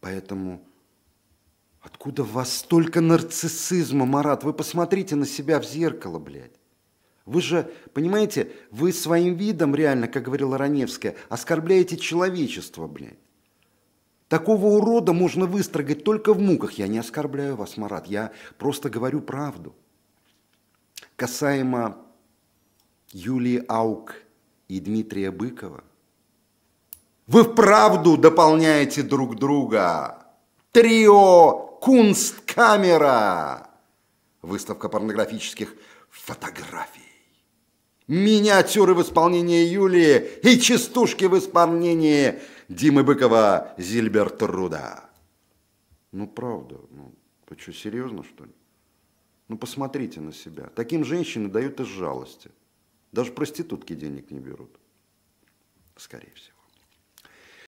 Поэтому откуда в вас столько нарциссизма, Марат? Вы посмотрите на себя в зеркало, блядь. Вы же, понимаете, вы своим видом реально, как говорила Раневская, оскорбляете человечество, блядь. Такого урода можно выстрогать только в муках. Я не оскорбляю вас, Марат, я просто говорю правду. Касаемо Юлии Аук и Дмитрия Быкова, вы вправду дополняете друг друга. Трио Кунсткамера. Выставка порнографических фотографий. Миниатюры в исполнении Юлии и частушки в исполнении Димы Быкова Зильбертруда. Ну, правда, ну, вы что, серьезно, что ли? Ну, посмотрите на себя. Таким женщины дают из жалости. Даже проститутки денег не берут. Скорее всего.